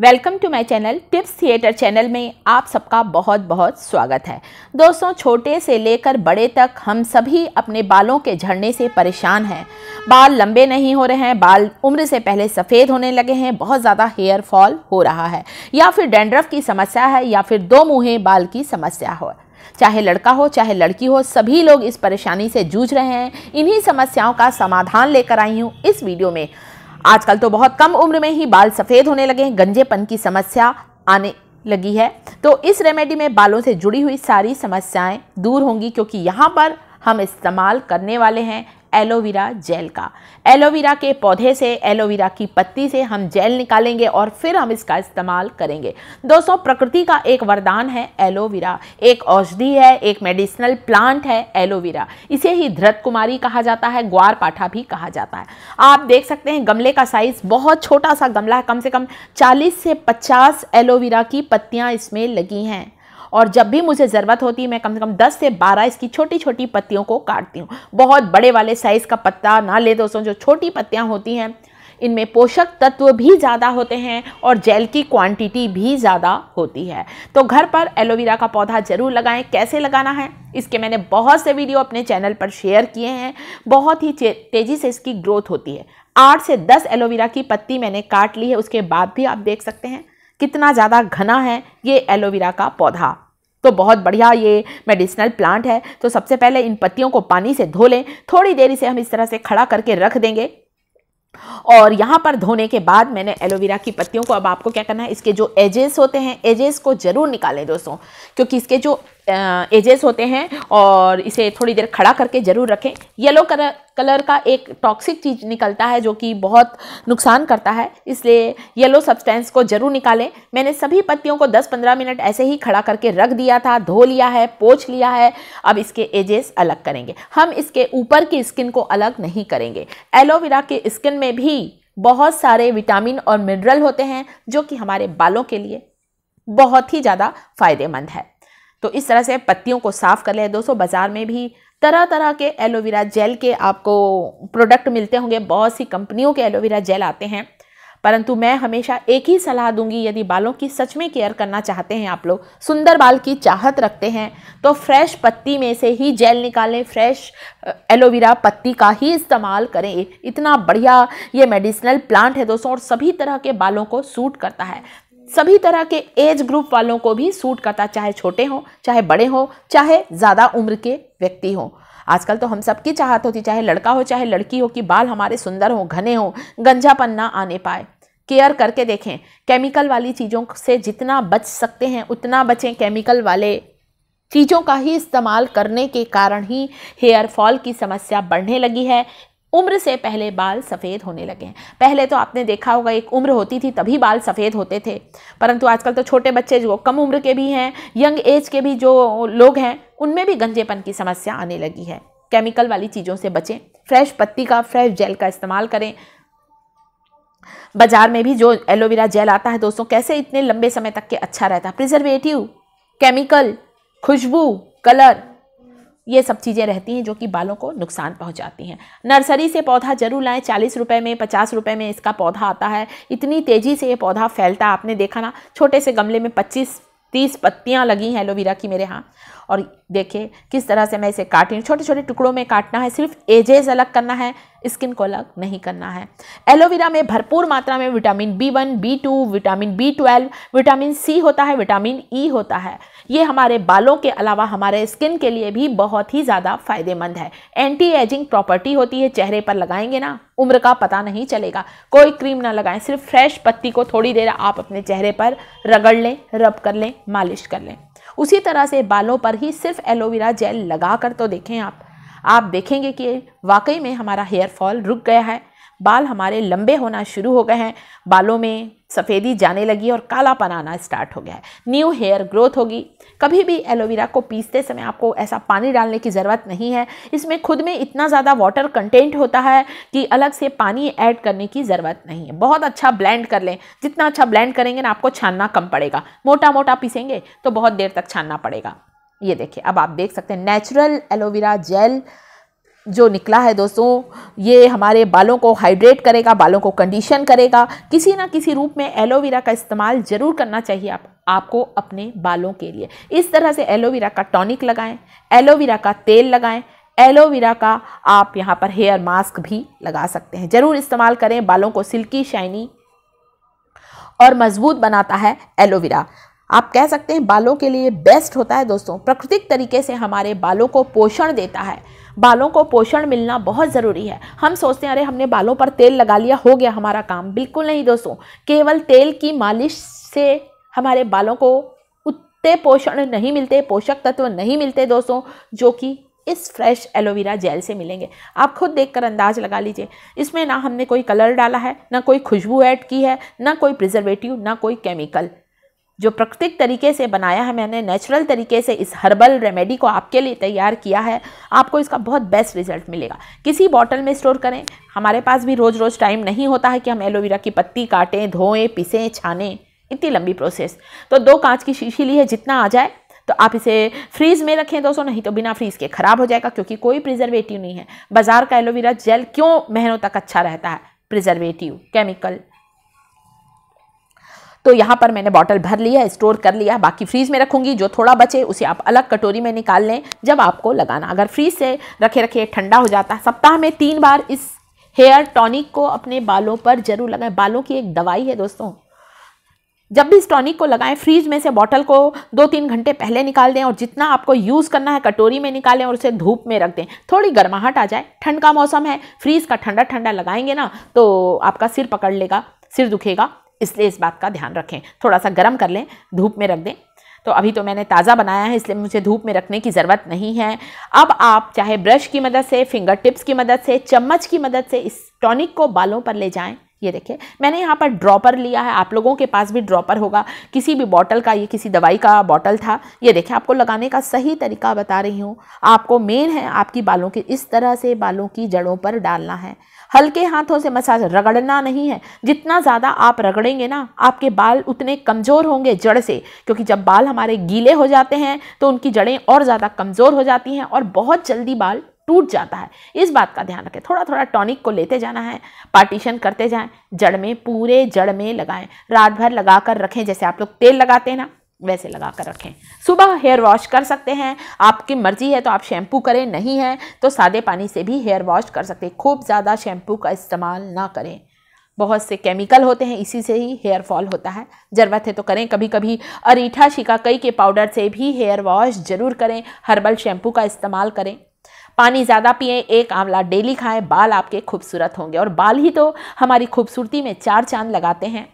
welcome to my channel tips theatre channel में आप सबका बहुत बहुत स्वागत है दोस्तों छोटे से लेकर बड़े तक हम सभी अपने बालों के झड़ने से परेशान हैं बाल लंबे नहीं हो रहे हैं बाल उम्र से पहले सफ़ेद होने लगे हैं बहुत ज़्यादा हेयर फॉल हो रहा है या फिर डेंड्रफ की समस्या है या फिर दो मुँहें बाल की समस्या हो चाहे लड़का हो चाहे लड़की हो सभी लोग इस परेशानी से जूझ रहे हैं इन्हीं समस्याओं का समाधान लेकर आई हूँ इस वीडियो में आजकल तो बहुत कम उम्र में ही बाल सफ़ेद होने लगे हैं गंजेपन की समस्या आने लगी है तो इस रेमेडी में बालों से जुड़ी हुई सारी समस्याएं दूर होंगी क्योंकि यहाँ पर हम इस्तेमाल करने वाले हैं एलोवेरा जेल का एलोवेरा के पौधे से एलोवेरा की पत्ती से हम जेल निकालेंगे और फिर हम इसका इस्तेमाल करेंगे दोस्तों प्रकृति का एक वरदान है एलोवेरा एक औषधि है एक मेडिसिनल प्लांट है एलोवेरा इसे ही धृत कुमारी कहा जाता है ग्वार पाठा भी कहा जाता है आप देख सकते हैं गमले का साइज बहुत छोटा सा गमला है कम से कम चालीस से पचास एलोवेरा की पत्तियाँ इसमें लगी हैं और जब भी मुझे ज़रूरत होती है मैं कम से कम दस से बारह इसकी छोटी छोटी पत्तियों को काटती हूँ बहुत बड़े वाले साइज़ का पत्ता ना ले दोस्तों जो छोटी पत्तियाँ होती हैं इनमें पोषक तत्व भी ज़्यादा होते हैं और जेल की क्वांटिटी भी ज़्यादा होती है तो घर पर एलोवेरा का पौधा ज़रूर लगाएं कैसे लगाना है इसके मैंने बहुत से वीडियो अपने चैनल पर शेयर किए हैं बहुत ही तेज़ी से इसकी ग्रोथ होती है आठ से दस एलोवेरा की पत्ती मैंने काट ली है उसके बाद भी आप देख सकते हैं कितना ज़्यादा घना है ये एलोवेरा का पौधा तो बहुत बढ़िया ये मेडिसिनल प्लांट है तो सबसे पहले इन पत्तियों को पानी से धो लें थोड़ी देर इसे हम इस तरह से खड़ा करके रख देंगे और यहाँ पर धोने के बाद मैंने एलोवेरा की पत्तियों को अब आपको क्या करना है इसके जो एजेस होते हैं एजेस को ज़रूर निकालें दोस्तों क्योंकि इसके जो एजेस होते हैं और इसे थोड़ी देर खड़ा करके ज़रूर रखें येलो कलर कलर का एक टॉक्सिक चीज़ निकलता है जो कि बहुत नुकसान करता है इसलिए येलो सब्सटेंस को ज़रूर निकालें मैंने सभी पत्तियों को 10-15 मिनट ऐसे ही खड़ा करके रख दिया था धो लिया है पोछ लिया है अब इसके एजेस अलग करेंगे हम इसके ऊपर की स्किन को अलग नहीं करेंगे एलोवेरा के स्किन में भी बहुत सारे विटामिन और मिनरल होते हैं जो कि हमारे बालों के लिए बहुत ही ज़्यादा फायदेमंद है तो इस तरह से पत्तियों को साफ़ कर लें दोस्तों बाज़ार में भी तरह तरह के एलोवेरा जेल के आपको प्रोडक्ट मिलते होंगे बहुत सी कंपनियों के एलोवेरा जेल आते हैं परंतु मैं हमेशा एक ही सलाह दूंगी यदि बालों की सच में केयर करना चाहते हैं आप लोग सुंदर बाल की चाहत रखते हैं तो फ्रेश पत्ती में से ही जेल निकालें फ्रेश एलोवेरा पत्ती का ही इस्तेमाल करें इतना बढ़िया ये मेडिसिनल प्लांट है दोस्तों और सभी तरह के बालों को सूट करता है सभी तरह के एज ग्रुप वालों को भी सूट करता चाहे छोटे हों चाहे बड़े हों चाहे ज़्यादा उम्र के व्यक्ति हों आजकल तो हम सबकी चाहत होती चाहे लड़का हो चाहे लड़की हो कि बाल हमारे सुंदर हों घने हों गंजापन ना आने पाए केयर करके देखें केमिकल वाली चीज़ों से जितना बच सकते हैं उतना बचें केमिकल वाले चीज़ों का ही इस्तेमाल करने के कारण ही हेयर फॉल की समस्या बढ़ने लगी है उम्र से पहले बाल सफ़ेद होने लगे हैं पहले तो आपने देखा होगा एक उम्र होती थी तभी बाल सफ़ेद होते थे परंतु आजकल तो छोटे बच्चे जो कम उम्र के भी हैं यंग एज के भी जो लोग हैं उनमें भी गंजेपन की समस्या आने लगी है केमिकल वाली चीज़ों से बचें फ्रेश पत्ती का फ्रेश जेल का इस्तेमाल करें बाज़ार में भी जो एलोवेरा जेल आता है दोस्तों कैसे इतने लंबे समय तक के अच्छा रहता है प्रिजर्वेटिव केमिकल खुशबू कलर ये सब चीज़ें रहती हैं जो कि बालों को नुकसान पहुंचाती हैं नर्सरी से पौधा जरूर लाएं चालीस रुपये में पचास रुपये में इसका पौधा आता है इतनी तेज़ी से ये पौधा फैलता है आपने देखा ना छोटे से गमले में पच्चीस तीस पत्तियाँ लगी हैं एलोवेरा की मेरे यहाँ और देखिए किस तरह से मैं इसे काट रही हूँ छोटे छोटे टुकड़ों में काटना है सिर्फ एजेस अलग करना है स्किन को अलग नहीं करना है एलोवेरा में भरपूर मात्रा में vitamin B one B two vitamin B twelve vitamin C होता है विटामिन ई e होता है ये हमारे बालों के अलावा हमारे स्किन के लिए भी बहुत ही ज़्यादा फायदेमंद है एंटी एजिंग प्रॉपर्टी होती है चेहरे पर लगाएंगे ना उम्र का पता नहीं चलेगा कोई क्रीम ना लगाएं सिर्फ फ्रेश पत्ती को थोड़ी देर आप अपने चेहरे पर रगड़ लें रब कर लें मालिश कर लें उसी तरह से बालों पर ही सिर्फ एलोवेरा जेल लगा कर तो देखें आप आप देखेंगे कि वाकई में हमारा हेयर फॉल रुक गया है बाल हमारे लंबे होना शुरू हो गए हैं बालों में सफ़ेदी जाने लगी और कालापन आना स्टार्ट हो गया है न्यू हेयर ग्रोथ होगी कभी भी एलोवेरा को पीसते समय आपको ऐसा पानी डालने की ज़रूरत नहीं है इसमें खुद में इतना ज़्यादा वाटर कंटेंट होता है कि अलग से पानी ऐड करने की ज़रूरत नहीं है बहुत अच्छा ब्लेंड कर लें जितना अच्छा ब्लेंड करेंगे ना आपको छानना कम पड़ेगा मोटा मोटा पीसेंगे तो बहुत देर तक छानना पड़ेगा ये देखिए अब आप देख सकते हैं नेचुरल एलोवेरा जेल जो निकला है दोस्तों ये हमारे बालों को हाइड्रेट करेगा बालों को कंडीशन करेगा किसी ना किसी रूप में एलोवेरा का इस्तेमाल ज़रूर करना चाहिए आप आपको अपने बालों के लिए इस तरह से एलोवेरा का टॉनिक लगाएं एलोवेरा का तेल लगाएं एलोवेरा का आप यहाँ पर हेयर मास्क भी लगा सकते हैं ज़रूर इस्तेमाल करें बालों को सिल्की शाइनी और मजबूत बनाता है एलोवेरा आप कह सकते हैं बालों के लिए बेस्ट होता है दोस्तों प्राकृतिक तरीके से हमारे बालों को पोषण देता है बालों को पोषण मिलना बहुत ज़रूरी है हम सोचते हैं अरे हमने बालों पर तेल लगा लिया हो गया हमारा काम बिल्कुल नहीं दोस्तों केवल तेल की मालिश से हमारे बालों को उतने पोषण नहीं मिलते पोषक तत्व नहीं मिलते दोस्तों जो कि इस फ्रेश एलोवेरा जेल से मिलेंगे आप खुद देखकर अंदाज लगा लीजिए इसमें ना हमने कोई कलर डाला है ना कोई खुशबू ऐड की है ना कोई प्रिजर्वेटिव ना कोई केमिकल जो प्राकृतिक तरीके से बनाया है मैंने नेचुरल तरीके से इस हर्बल रेमेडी को आपके लिए तैयार किया है आपको इसका बहुत बेस्ट रिजल्ट मिलेगा किसी बॉटल में स्टोर करें हमारे पास भी रोज़ रोज़ टाइम नहीं होता है कि हम एलोवेरा की पत्ती काटें धोएं पिसें छानें इतनी लंबी प्रोसेस तो दो कांच की शीशी ली है जितना आ जाए तो आप इसे फ्रीज में रखें दोस्तों नहीं तो बिना फ्रीज के ख़राब हो जाएगा क्योंकि कोई प्रिजर्वेटिव नहीं है बाज़ार का एलोवेरा जेल क्यों महीनों तक अच्छा रहता है प्रिजर्वेटिव केमिकल तो यहाँ पर मैंने बॉटल भर लिया स्टोर कर लिया बाकी फ्रीज़ में रखूँगी जो थोड़ा बचे उसे आप अलग कटोरी में निकाल लें जब आपको लगाना अगर फ्रीज से रखे रखे ठंडा हो जाता है सप्ताह में तीन बार इस हेयर टॉनिक को अपने बालों पर जरूर लगाएं बालों की एक दवाई है दोस्तों जब भी इस टॉनिक को लगाएं फ्रीज में से बॉटल को दो तीन घंटे पहले निकाल दें और जितना आपको यूज़ करना है कटोरी में निकालें और उसे धूप में रख दें थोड़ी गर्माहट आ जाए ठंड का मौसम है फ्रीज का ठंडा ठंडा लगाएंगे ना तो आपका सिर पकड़ लेगा सिर दुखेगा इसलिए इस बात का ध्यान रखें थोड़ा सा गर्म कर लें धूप में रख दें तो अभी तो मैंने ताज़ा बनाया है इसलिए मुझे धूप में रखने की ज़रूरत नहीं है अब आप चाहे ब्रश की मदद से फिंगर टिप्स की मदद से चम्मच की मदद से इस टॉनिक को बालों पर ले जाएं ये देखिए मैंने यहाँ पर ड्रॉपर लिया है आप लोगों के पास भी ड्रॉपर होगा किसी भी बॉटल का ये किसी दवाई का बॉटल था ये देखिए आपको लगाने का सही तरीका बता रही हूँ आपको मेन है आपकी बालों के इस तरह से बालों की जड़ों पर डालना है हल्के हाथों से मसाज रगड़ना नहीं है जितना ज़्यादा आप रगड़ेंगे ना आपके बाल उतने कमज़ोर होंगे जड़ से क्योंकि जब बाल हमारे गीले हो जाते हैं तो उनकी जड़ें और ज़्यादा कमज़ोर हो जाती हैं और बहुत जल्दी बाल टूट जाता है इस बात का ध्यान रखें थोड़ा थोड़ा टॉनिक को लेते जाना है पार्टीशन करते जाएं जड़ में पूरे जड़ में लगाएं रात भर लगा कर रखें जैसे आप लोग तेल लगाते हैं ना वैसे लगा कर रखें सुबह हेयर वॉश कर सकते हैं आपकी मर्जी है तो आप शैम्पू करें नहीं है तो सादे पानी से भी हेयर वॉश कर सकते हैं खूब ज़्यादा शैम्पू का इस्तेमाल ना करें बहुत से केमिकल होते हैं इसी से ही हेयर फॉल होता है ज़रूरत है तो करें कभी कभी अरीठा शिकाकई के पाउडर से भी हेयर वॉश ज़रूर करें हर्बल शैम्पू का इस्तेमाल करें पानी ज़्यादा पिए एक आंवला डेली खाएं बाल आपके खूबसूरत होंगे और बाल ही तो हमारी खूबसूरती में चार चांद लगाते हैं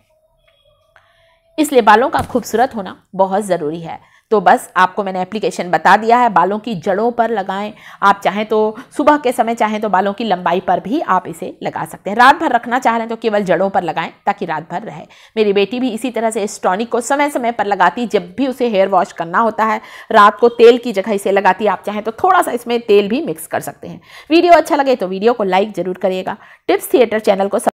इसलिए बालों का खूबसूरत होना बहुत ज़रूरी है तो बस आपको मैंने एप्लीकेशन बता दिया है बालों की जड़ों पर लगाएं आप चाहें तो सुबह के समय चाहें तो बालों की लंबाई पर भी आप इसे लगा सकते हैं रात भर रखना चाह रहे हैं तो केवल जड़ों पर लगाएं ताकि रात भर रहे मेरी बेटी भी इसी तरह से इस टॉनिक को समय समय पर लगाती जब भी उसे हेयर वॉश करना होता है रात को तेल की जगह इसे लगाती आप चाहें तो थोड़ा सा इसमें तेल भी मिक्स कर सकते हैं वीडियो अच्छा लगे तो वीडियो को लाइक ज़रूर करिएगा टिप्स थिएटर चैनल को